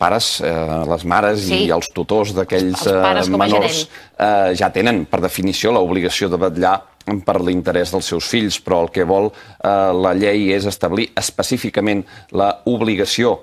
pares, eh, les mares sí. i els tutors d'aquells eh, menors eh, ja tenen, per definició, l'obligació de vetllar per l'interès dels seus fills, però el que vol eh, la llei és establir específicament l'obligació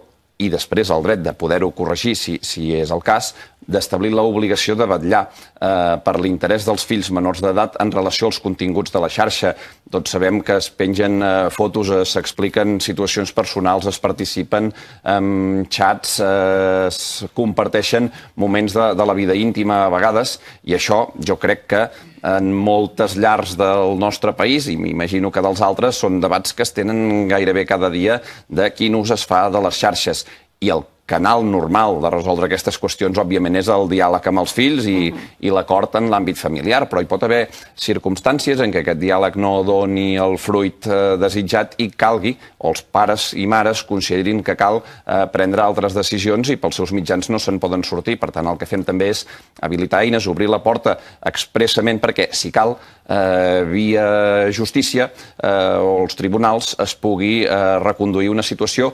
i després el dret de poder-ho corregir, si, si és el cas, d'establir l'obligació de vetllar eh, per l'interès dels fills menors d'edat en relació als continguts de la xarxa. Tots sabem que es pengen eh, fotos, eh, s'expliquen situacions personals, es participen en eh, xats, eh, es comparteixen moments de, de la vida íntima a vegades, i això jo crec que en moltes llars del nostre país, i m'imagino que dels altres, són debats que es tenen gairebé cada dia de quin ús es fa de les xarxes. I el canal normal de resoldre aquestes qüestions, òbviament, és el diàleg amb els fills i, i l'acord en l'àmbit familiar, però hi pot haver circumstàncies en què aquest diàleg no doni el fruit eh, desitjat i calgui, o els pares i mares considerin que cal eh, prendre altres decisions i pels seus mitjans no se'n poden sortir. Per tant, el que fem també és habilitar eines, obrir la porta expressament perquè, si cal, eh, via justícia eh, o els tribunals es pugui eh, reconduir una situació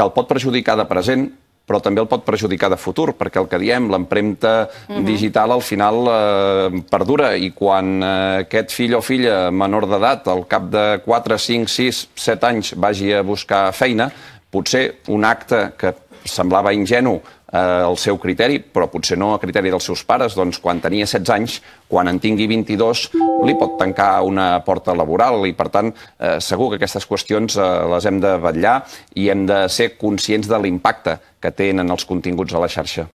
que el pot perjudicar de present, però també el pot perjudicar de futur, perquè el que diem, l'empremta uh mhm. -huh. digital al final eh, perdura i quan eh, aquest fill o filla menor d'edat, al cap de 4, 5, 6, 7 anys, vagi a buscar feina, Potser un acte que semblava ingenu eh, al seu criteri, però potser no a criteri dels seus pares, doncs quan tenia 16 anys, quan en tingui 22, li pot tancar una porta laboral i, per tant, eh, segur que aquestes qüestions eh, les hem de vetllar i hem de ser conscients de l'impacte que tenen els continguts a la xarxa.